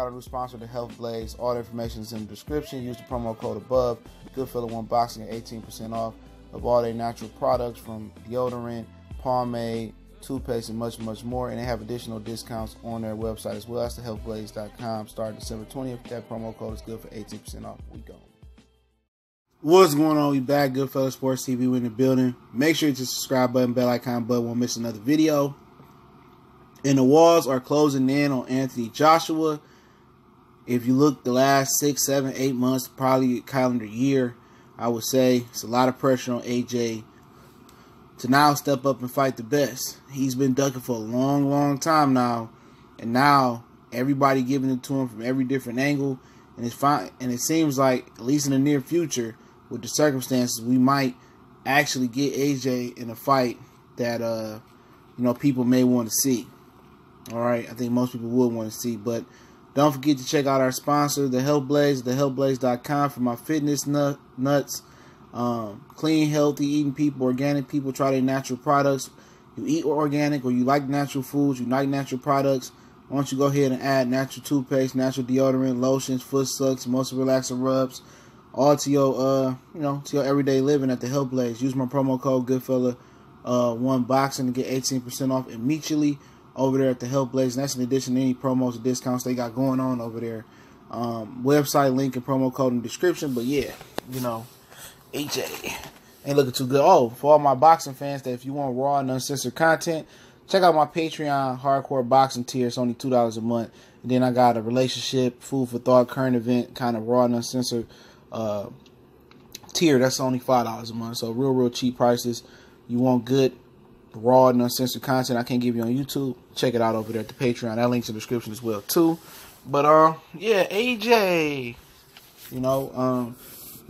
out a new sponsor, The Health Blaze. All the information is in the description. Use the promo code above, Goodfellow1Boxing, at 18% off of all their natural products from deodorant, pomade, toothpaste, and much, much more. And they have additional discounts on their website as well. That's thehealthblaze.com. Starting December 20th. That promo code is good for 18% off. We go. What's going on? We back, Goodfellow Sports TV. We in the building. Make sure you hit the subscribe button, bell icon button. Won't miss another video. And the walls are closing in on Anthony Joshua. If you look the last six, seven, eight months, probably calendar year, I would say it's a lot of pressure on AJ to now step up and fight the best. He's been ducking for a long, long time now, and now everybody giving it to him from every different angle. And it's fine. And it seems like, at least in the near future, with the circumstances, we might actually get AJ in a fight that uh, you know people may want to see. All right, I think most people would want to see, but don't forget to check out our sponsor, the Hellblaze, thehellblaze.com for my fitness nuts. Um, clean, healthy eating people, organic people, try their natural products. You eat organic or you like natural foods, you like natural products. Why don't you go ahead and add natural toothpaste, natural deodorant, lotions, foot sucks, muscle relaxer rubs, all to your uh, you know, to your everyday living at the Hellblaze. Use my promo code Goodfella uh one boxing to get 18% off immediately over there at the Help Blaze. And that's in addition to any promos and discounts they got going on over there. Um, website link and promo code in the description. But yeah, you know, HA ain't looking too good. Oh, for all my boxing fans, that if you want raw and uncensored content, check out my Patreon hardcore boxing tier. It's only two dollars a month. And then I got a relationship, food for thought, current event, kind of raw and uncensored uh, tier. That's only five dollars a month. So real, real cheap prices. You want good raw and uncensored content I can't give you on YouTube, check it out over there at the Patreon. That link's in the description as well too. But uh, yeah, AJ, you know, um,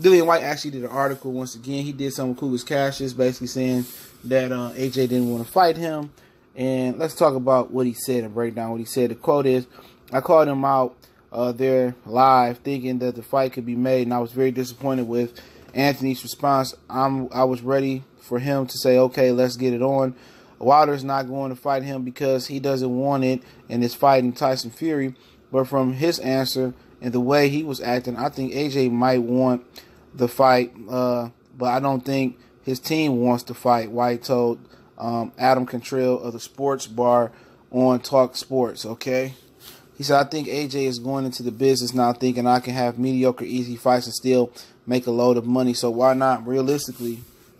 Dillian White actually did an article once again. He did something cool with Cassius, basically saying that uh, AJ didn't want to fight him. And let's talk about what he said and break down what he said. The quote is, "I called him out uh, there live, thinking that the fight could be made, and I was very disappointed with." Anthony's response, I'm, I was ready for him to say, okay, let's get it on. Wilder's not going to fight him because he doesn't want it and is fighting Tyson Fury. But from his answer and the way he was acting, I think AJ might want the fight, uh, but I don't think his team wants to fight. White told um, Adam Contrill of the Sports Bar on Talk Sports, okay? He said, I think AJ is going into the business now thinking I can have mediocre, easy fights and still make a load of money. So why not realistically,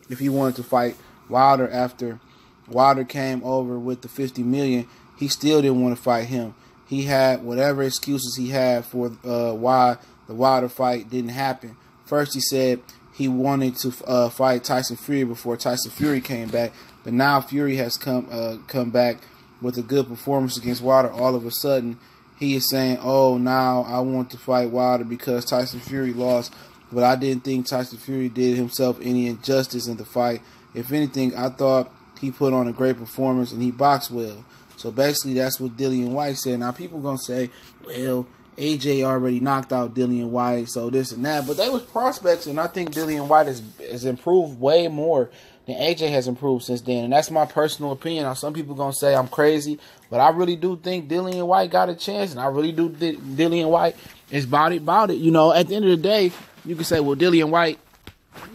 if he wanted to fight Wilder after Wilder came over with the 50 million, he still didn't want to fight him. He had whatever excuses he had for uh, why the Wilder fight didn't happen. First, he said he wanted to uh, fight Tyson Fury before Tyson Fury came back, but now Fury has come uh, come back with a good performance against Wilder all of a sudden he is saying, "Oh, now I want to fight Wilder because Tyson Fury lost, but I didn't think Tyson Fury did himself any injustice in the fight. If anything, I thought he put on a great performance and he boxed well." So basically, that's what Dillian White said. Now people gonna say, "Well, AJ already knocked out Dillian White, so this and that," but they was prospects, and I think Dillian White has has improved way more then AJ has improved since then. And that's my personal opinion. Now, some people gonna say I'm crazy, but I really do think Dillian White got a chance, and I really do think Dillian White is about it, about it. You know, at the end of the day, you can say, well, Dillian White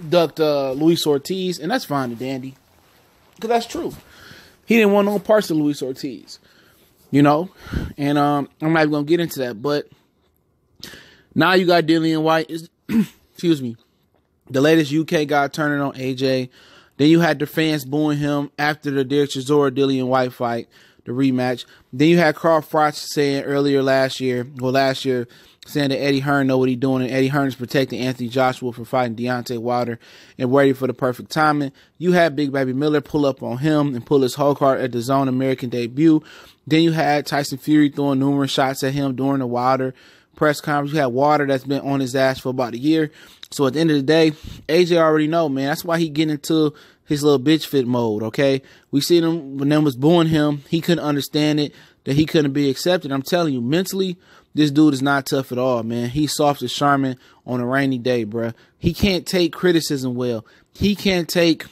ducked uh, Luis Ortiz, and that's fine and dandy, because that's true. He didn't want no parts of Luis Ortiz, you know, and um, I'm not gonna get into that. But now you got Dillian White. excuse me, the latest UK guy turning on AJ. Then you had the fans booing him after the Derek Chisora, Dillian White fight, the rematch. Then you had Carl Froch saying earlier last year, well, last year, saying that Eddie Hearn know what he's doing and Eddie Hearn is protecting Anthony Joshua from fighting Deontay Wilder and waiting for the perfect timing. You had Big Baby Miller pull up on him and pull his whole card at the Zone American debut. Then you had Tyson Fury throwing numerous shots at him during the Wilder press conference. You had Water that's been on his ass for about a year. So at the end of the day, AJ already know, man. That's why he getting into his little bitch fit mode. Okay, we seen him when them was booing him. He couldn't understand it that he couldn't be accepted. I'm telling you, mentally, this dude is not tough at all, man. He's soft as Charmin on a rainy day, bruh. He can't take criticism well. He can't take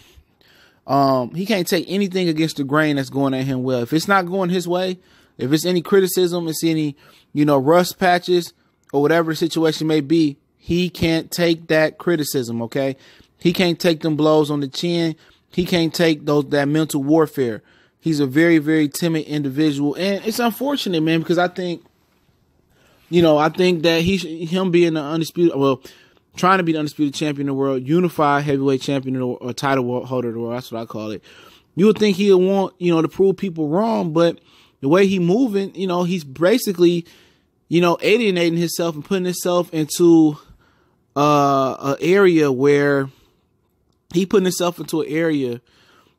um he can't take anything against the grain that's going at him well. If it's not going his way, if it's any criticism, it's any, you know, rust patches or whatever the situation may be, he can't take that criticism, okay? He can't take them blows on the chin. He can't take those that mental warfare. He's a very, very timid individual. And it's unfortunate, man, because I think, you know, I think that he him being the undisputed well, trying to be the undisputed champion of the world, unified heavyweight champion or, or title holder of the world, that's what I call it. You would think he'd want, you know, to prove people wrong, but the way he moving, you know, he's basically, you know, alienating himself and putting himself into uh, a area where he putting himself into an area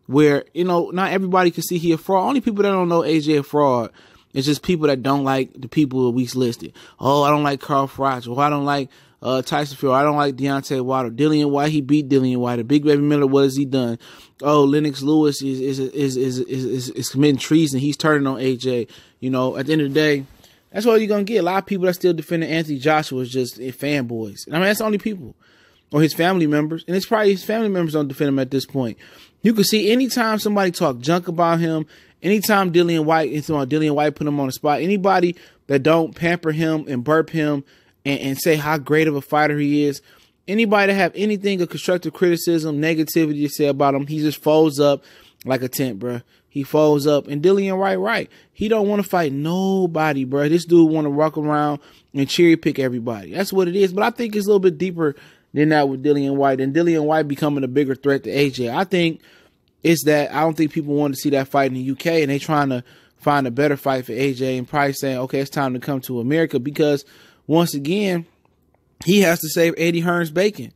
where you know not everybody can see he a fraud. Only people that don't know AJ a fraud. It's just people that don't like the people that we've listed. Oh, I don't like Carl Froch. Oh, well, I don't like uh, Tyson Fury. I don't like Deontay Wilder. Dillian White, he beat Dillian White. The Big Baby Miller, what has he done? Oh, Lennox Lewis is is is is is, is, is committing treason. He's turning on AJ. You know, at the end of the day, that's all you're gonna get. A lot of people that still defending Anthony Joshua is just fanboys. And I mean, that's the only people or his family members, and it's probably his family members don't defend him at this point. You can see anytime somebody talk junk about him, anytime Dillian White, anytime Dillian White put him on the spot, anybody that don't pamper him and burp him and, and say how great of a fighter he is. Anybody that have anything of constructive criticism, negativity to say about him, he just folds up like a tent, bro. He folds up. And Dillian right, right. He don't want to fight nobody, bro. This dude want to walk around and cherry pick everybody. That's what it is. But I think it's a little bit deeper than that with Dillian White. And Dillian White becoming a bigger threat to AJ. I think it's that I don't think people want to see that fight in the UK, and they trying to find a better fight for AJ and probably saying, okay, it's time to come to America because – once again, he has to save Eddie Hearn's bacon.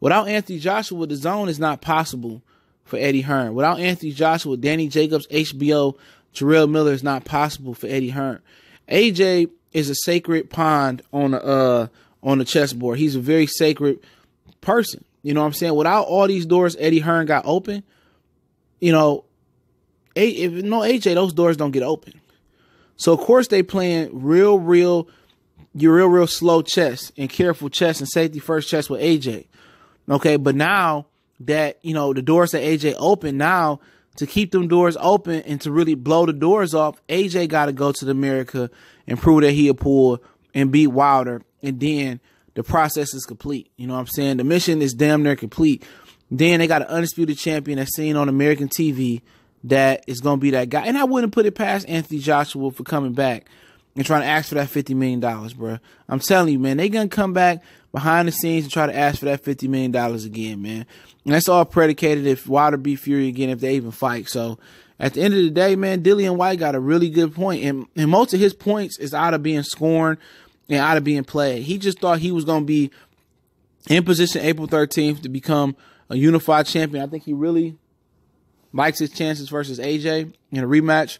Without Anthony Joshua, the zone is not possible for Eddie Hearn. Without Anthony Joshua, Danny Jacobs, HBO, Terrell Miller is not possible for Eddie Hearn. AJ is a sacred pond on a uh, on the chessboard. He's a very sacred person. You know what I'm saying? Without all these doors Eddie Hearn got open, you know, a- if no AJ, those doors don't get open. So of course they playing real, real your real, real slow chest and careful chest and safety first chest with AJ. Okay. But now that, you know, the doors that AJ opened now to keep them doors open and to really blow the doors off, AJ got to go to the America and prove that he a pull and beat Wilder. And then the process is complete. You know what I'm saying? The mission is damn near complete. Then they got an undisputed champion that's seen on American TV that is going to be that guy. And I wouldn't put it past Anthony Joshua for coming back and trying to ask for that $50 million, bro. I'm telling you, man, they going to come back behind the scenes and try to ask for that $50 million again, man. And that's all predicated if Wilder beat Fury again, if they even fight. So at the end of the day, man, Dillian White got a really good And, and most of his points is out of being scorned and out of being played. He just thought he was going to be in position April 13th to become a unified champion. I think he really likes his chances versus AJ in a rematch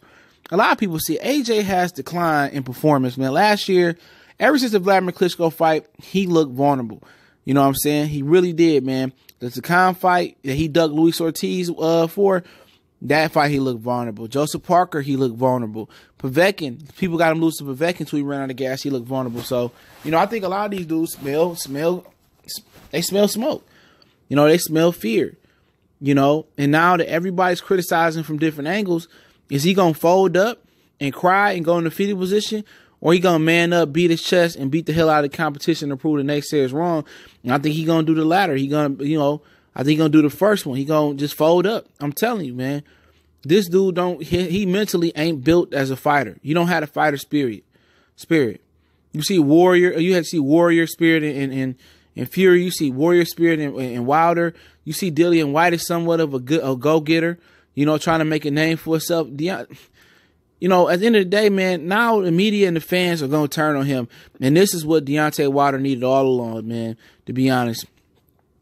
a lot of people see AJ has declined in performance, man. Last year, ever since the Vladimir Klitschko fight, he looked vulnerable. You know what I'm saying? He really did, man. The Takan fight that he dug Luis Ortiz uh, for, that fight he looked vulnerable. Joseph Parker, he looked vulnerable. Povetkin, people got him loose to Povetkin until he ran out of gas. He looked vulnerable. So, you know, I think a lot of these dudes smell, smell, they smell smoke. You know, they smell fear. You know, and now that everybody's criticizing from different angles – is he gonna fold up and cry and go in the fetal position, or he gonna man up, beat his chest, and beat the hell out of the competition to prove the next year is wrong? And I think he gonna do the latter. He gonna, you know, I think gonna do the first one. He gonna just fold up. I'm telling you, man. This dude don't he, he mentally ain't built as a fighter. You don't have a fighter spirit. Spirit. You see warrior. You had to see warrior spirit and and and Fury. You see warrior spirit and, and Wilder. You see Dillian White is somewhat of a good a go getter you know, trying to make a name for himself. Deion, uh, you know, at the end of the day, man, now the media and the fans are going to turn on him. And this is what Deontay Wilder needed all along, man, to be honest.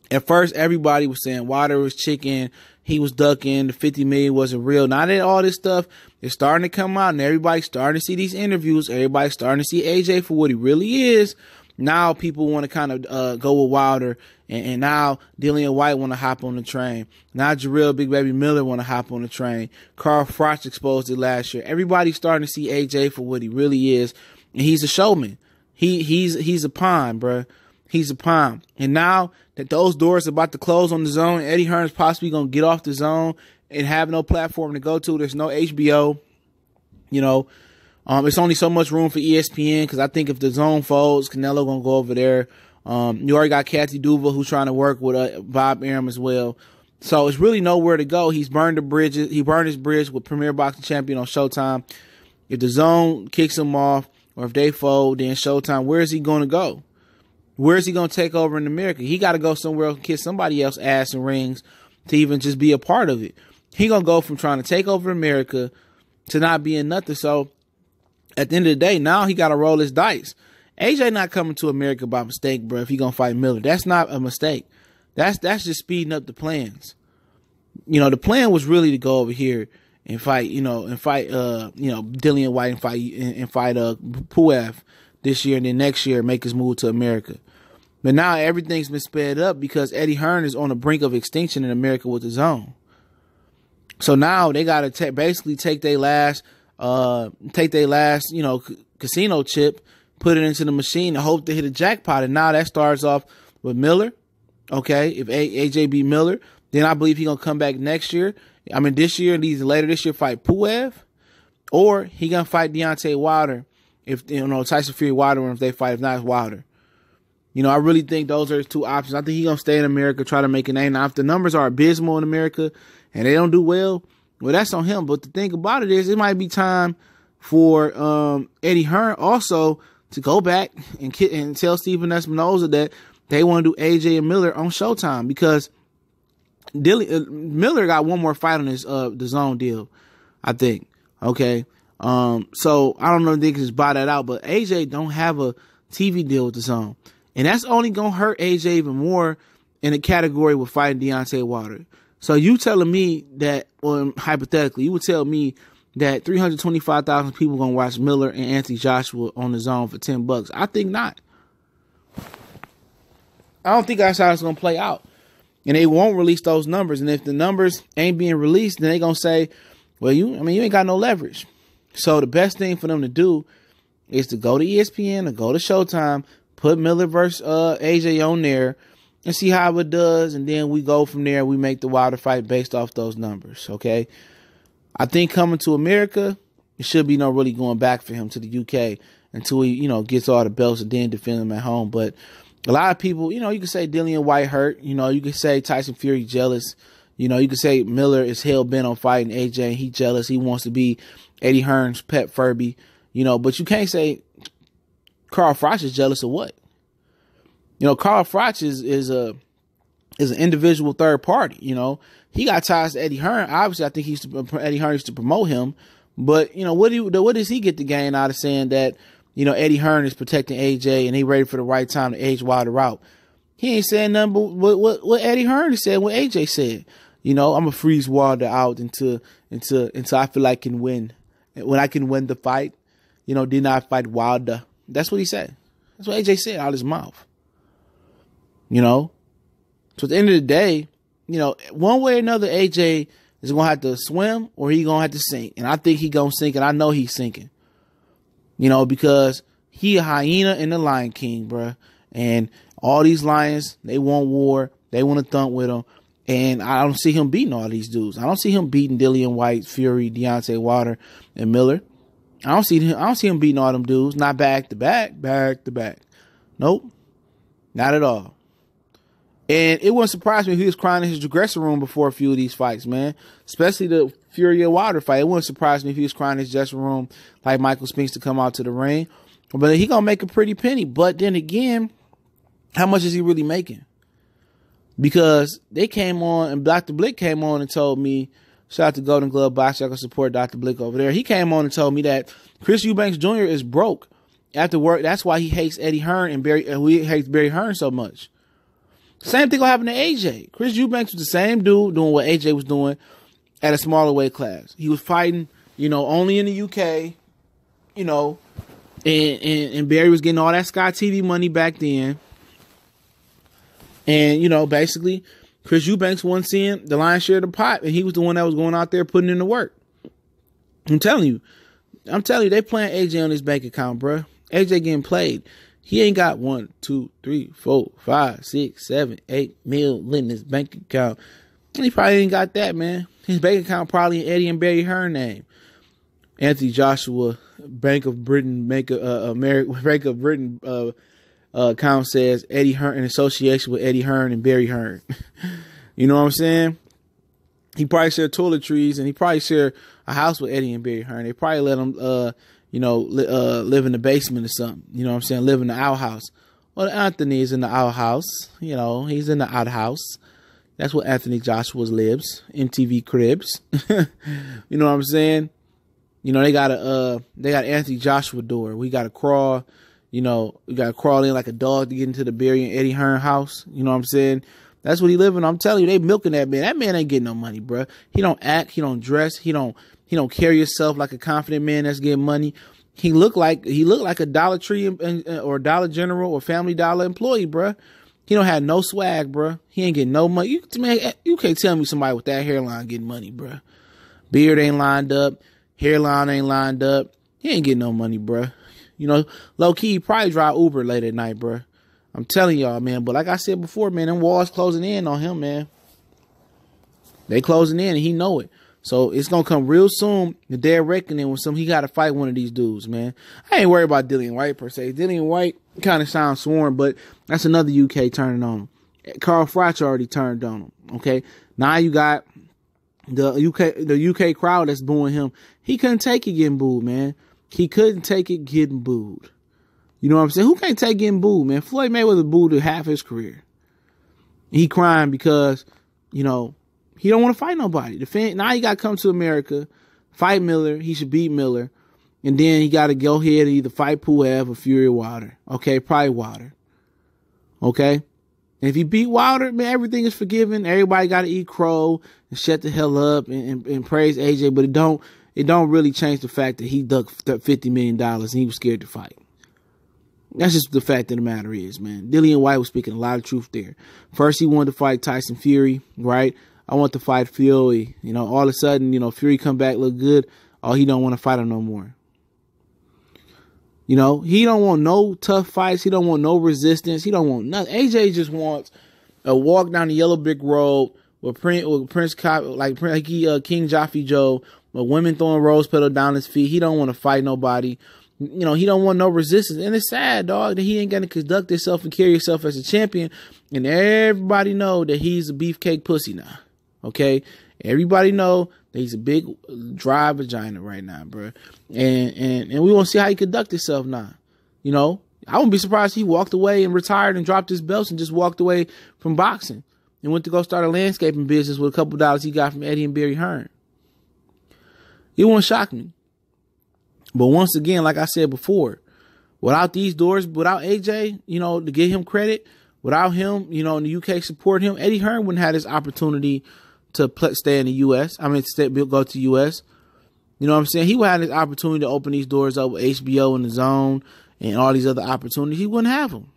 At first, everybody was saying Wilder was chicken. He was ducking. The 50 million wasn't real. Now that all this stuff is starting to come out and everybody's starting to see these interviews. Everybody's starting to see AJ for what he really is. Now people want to kind of uh, go with Wilder, and, and now Dillian White want to hop on the train. Now Jarrell Big Baby Miller want to hop on the train. Carl Froch exposed it last year. Everybody's starting to see AJ for what he really is, and he's a showman. He he's he's a pawn, bruh. He's a pawn. And now that those doors are about to close on the zone, Eddie Hearn's possibly gonna get off the zone and have no platform to go to. There's no HBO. You know, um, it's only so much room for ESPN because I think if the zone folds, Canelo gonna go over there. Um, you already got Kathy Duval who's trying to work with uh, Bob Arum as well. So it's really nowhere to go. He's burned the bridges. He burned his bridge with Premier Boxing Champion on Showtime. If the zone kicks him off, or if they fold, then Showtime. Where is he gonna go? Where is he gonna take over in America? He got to go somewhere else and kiss somebody else ass and rings to even just be a part of it. He gonna go from trying to take over America to not being nothing. So at the end of the day, now he got to roll his dice. AJ not coming to America by mistake, bro. If he gonna fight Miller, that's not a mistake. That's that's just speeding up the plans. You know, the plan was really to go over here and fight. You know, and fight. Uh, you know, Dillian White and fight and, and fight uh Puev this year, and then next year make his move to America. But now everything's been sped up because Eddie Hearn is on the brink of extinction in America with his own. So now they gotta basically take their last uh, take their last, you know, c- casino chip, put it into the machine and hope to hit a jackpot. And now that starts off with Miller. Okay, if a- AJB Miller, then I believe he gonna come back next year. I mean, this year and these later this year fight Puev, or he gonna fight Deontay Wilder. If you know Tyson Fury Wilder, and if they fight, if not Wilder. You know, I really think those are his two options. I think he gonna stay in America, try to make a name. Now, if the numbers are abysmal in America and they don't do well, well, that's on him. But the thing about it is, it might be time for um, Eddie Hearn also to go back and ki- and tell Stephen Espinosa that they want to do AJ and Miller on Showtime because Dilly, uh, Miller got one more fight on his uh the zone deal, I think. Okay, um, so I don't know if they can just buy that out, but AJ don't have a TV deal with the zone, and that's only gonna hurt AJ even more in the category with fighting Deontay Wilder so you telling me that, or hypothetically, you would tell me that 325,000 people gonna watch Miller and Anthony Joshua on the zone for 10 bucks? I think not. I don't think that's how it's gonna play out. And they won't release those numbers. And if the numbers ain't being released, then they gonna say, well, you, I mean, you ain't got no leverage. So the best thing for them to do is to go to ESPN or go to Showtime, put Miller versus uh, AJ on there, and see how it does. And then we go from there. We make the Wilder fight based off those numbers. Okay. I think coming to America, it should be no really going back for him to the UK until he, you know, gets all the belts and then defend them at home. But a lot of people, you know, you could say Dillian White hurt. You know, you could say Tyson Fury jealous. You know, you could say Miller is hell bent on fighting AJ. And he jealous. He wants to be Eddie Hearn's pet Furby. You know, but you can't say Carl Frost is jealous of what? You know, Carl Froch is, is a, is an individual third party. You know, he got ties to Eddie Hearn. Obviously, I think he's Eddie Hearn used to promote him. But you know, what do you, what does he get to gain out of saying that you know Eddie Hearn is protecting AJ and he ready for the right time to age Wilder out? He ain't saying nothing but what, what, what Eddie Hearn said, what AJ said. You know, I'm gonna freeze Wilder out until until until I feel I can win. When I can win the fight, you know, then I fight Wilder. That's what he said. That's what AJ said out of his mouth. You know? So at the end of the day, you know, one way or another, AJ is gonna have to swim or he gonna have to sink. And I think he gonna sink, and I know he's sinking. You know, because he a hyena in the Lion King, bruh. And all these lions, they want war. They want to thump with him. And I don't see him beating all these dudes. I don't see him beating Dillian White, Fury, Deontay Water, and Miller. I don't see him. I don't see him beating all them dudes. Not back to back, back to back. Nope, not at all. And it wouldn't surprise me if he was crying in his dressing room before a few of these fights, man. Especially the Fury Wilder fight. It wouldn't surprise me if he was crying in his dressing room like Michael Spinks to come out to the ring. But he gonna make a pretty penny. But then again, how much is he really making? Because they came on and Dr. Blick came on and told me, shout out to Golden Glove Box, I can support Dr. Blick over there. He came on and told me that Chris Eubanks Jr. is broke after work. That's why he hates Eddie Hearn and Barry. And he hates Barry Hearn so much same thing gonna happen to AJ. Chris Eubanks was the same dude doing what AJ was doing at a smaller weight class. He was fighting, you know, only in the UK, you know, and, and, and Barry was getting all that Sky TV money back then. And, you know, basically, Chris Eubanks won seeing the lion's share of the pot, and he was the one that was going out there putting in the work. I'm telling you, I'm telling you, they playing AJ on his bank account, bro. AJ getting played. He ain't got one, two, three, four, five, six, seven, eight mil in his bank account. He probably ain't got that, man. His bank account probably Eddie and Barry Hearn name. Anthony Joshua, Bank of Britain, Bank of uh, America, Bank of Britain uh, uh, account says Eddie Hearn in association with Eddie Hearn and Barry Hearn. you know what I'm saying? He probably share toiletries and he probably share a house with Eddie and Barry Hearn. They probably let them, uh, you know, li- uh, live in the basement or something. You know what I'm saying? Live in the outhouse. Well, Anthony's in the outhouse. You know, he's in the outhouse. That's where Anthony Joshua lives. MTV Cribs. you know what I'm saying? You know they got a uh, they got Anthony Joshua door. We got to crawl. You know we got to crawl in like a dog to get into the Barry and Eddie Hearn house. You know what I'm saying? That's what he living. I'm telling you, they milking that man. That man ain't getting no money, bro. He don't act. He don't dress. He don't he don't carry himself like a confident man that's getting money. He looked like he looked like a Dollar Tree or Dollar General or Family Dollar employee, bruh. He don't have no swag, bruh. He ain't getting no money. You man, eh, you can't tell me somebody with that hairline getting money, bruh. Beard ain't lined up, hairline ain't lined up. He ain't getting no money, bruh. You know, low key, probably drive Uber late at night, bruh. I'm telling y'all, man. But like I said before, man, them walls closing in on him, man. They closing in, and he know it. So it's gonna come real soon. The dead reckoning with some. He got to fight one of these dudes, man. I ain't worried about Dillian White per se. Dillian White kind of sounds sworn, but that's another UK turning on him. Carl Froch already turned on him. Okay, now you got the UK the UK crowd that's booing him. He couldn't take it getting booed, man. He couldn't take it getting booed. You know what I'm saying? Who can't take getting booed, man? Floyd Mayweather booed half his career. He crying because you know he don't want to fight nobody. The fan, now he got to come to America, fight Miller. He should beat Miller, and then he got to go ahead and either fight Puev or Fury Wilder. Okay, probably Wilder. Okay, and if he beat Wilder, man, everything is forgiven. Everybody got to eat crow and shut the hell up and, and, and, praise AJ, but it don't it don't really change the fact that he ducked fifty million dollars and he was scared to fight. That's just the fact of the matter is, man. Dillian White was speaking a lot of truth there. First, he wanted to fight Tyson Fury, right? I want to fight Fury. You know, all of a sudden, you know, Fury come back, look good. Oh, he don't want to fight him no more. You know, he don't want no tough fights. He don't want no resistance. He don't want nothing. AJ just wants a walk down the yellow brick road with Prince, with Prince Cop, like, like he, uh, King Joffy Joe, with women throwing rose petal down his feet. He don't want to fight nobody. You know, he don't want no resistance. And it's sad, dog, that he ain't going to conduct himself and carry himself as a champion. And everybody know that he's a beefcake pussy now. Okay, everybody know he's a big dry vagina right now, bro. And and and we want to see how he conduct himself now. You know, I wouldn't be surprised he walked away and retired and dropped his belts and just walked away from boxing and went to go start a landscaping business with a couple dollars he got from Eddie and Barry Hearn. It won't shock me. But once again, like I said before, without these doors, without AJ, you know, to give him credit, without him, you know, in the UK support him, Eddie Hearn wouldn't have this opportunity to stay in the U.S. I mean, stay, go to U.S. You know what I'm saying? He would have this opportunity to open these doors up with HBO and the Zone and all these other opportunities. He wouldn't have them.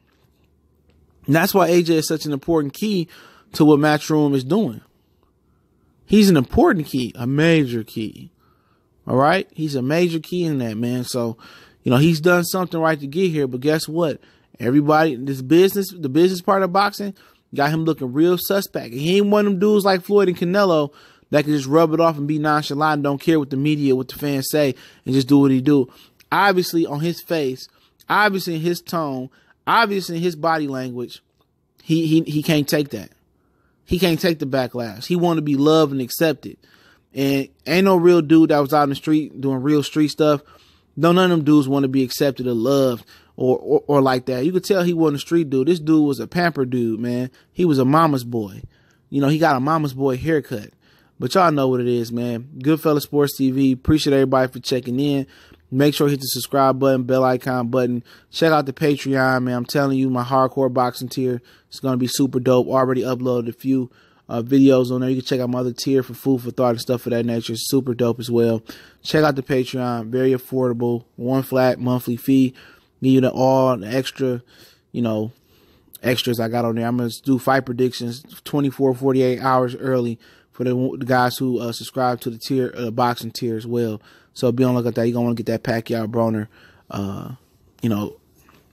And that's why AJ is such an important key to what Matchroom is doing. He's an important key, a major key. All right? He's a major key in that, man. So, you know, he's done something right to get here, but guess what? Everybody, this business, the business part of boxing, got him looking real suspect. he ain't one of them dudes like Floyd and Canelo that can just rub it off and be nonchalant, don't care what the media, what the fans say, and just do what he do. Obviously, on his face, obviously in his tone, obviously in his body language, he he he can't take that. He can't take the backlash. He want to be loved and accepted. And ain't no real dude that was out in the street doing real street stuff. No, none of them dudes want to be accepted or loved or, or, or like that. You could tell he wasn't a street dude. This dude was a pamper dude, man. He was a mama's boy. You know, he got a mama's boy haircut. But y'all know what it is, man. Goodfellas Sports TV. Appreciate everybody for checking in. Make sure hit the subscribe button, bell icon button. Check out the Patreon, man. I'm telling you, my hardcore boxing tier is going to be super dope. Already uploaded a few uh, videos on there. You can check out my other tier for food for thought and stuff of that nature. Super dope as well. Check out the Patreon. Very affordable. One flat monthly fee give you the all the extra, you know, extras I got on there. I'm gonna do fight predictions 24, 48 hours early for the, guys who uh, subscribe to the tier uh, boxing tier as well. So be on look at that. You're gonna want to get that Pacquiao Broner, uh, you know,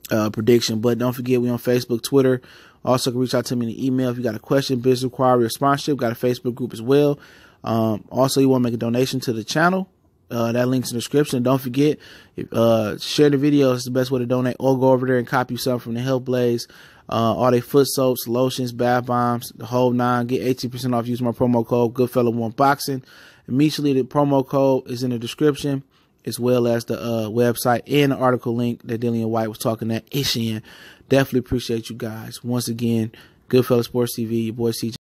uh, prediction. But don't forget we on Facebook, Twitter. Also, can reach out to me in the email if you got a question, business inquiry, or sponsorship. Got a Facebook group as well. Um, also, you want to make a donation to the channel uh, that link's in the description. Don't forget, uh, share the video. It's the best way to donate. Or go over there and copy something from the Help Blaze. Uh, all their foot soaps, lotions, bath bombs, the whole nine. Get 18% off. Use my promo code Goodfellow1Boxing. Immediately, the promo code is in the description, as well as the uh, website and the article link that Dillian White was talking at. ish Definitely appreciate you guys. Once again, Goodfellow Sports TV, your boy CJ.